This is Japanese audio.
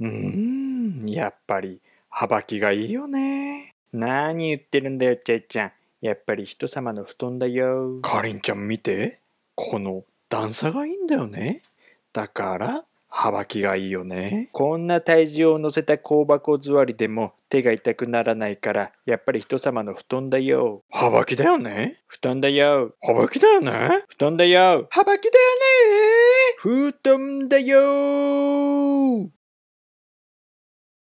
うーん、やっぱり、はばきがいいよね。何言ってるんだよ、ちえちゃん。やっぱり人様の布団だよ。かりんちゃん見て。この段差がいいんだよね。だから、はばきがいいよね。こんな体重を乗せた香箱座りでも手が痛くならないから、やっぱり人様の布団だよ。はばきだよね。布団だよ。はばきだよね。布団だよ。はばきだよね。布団だよ。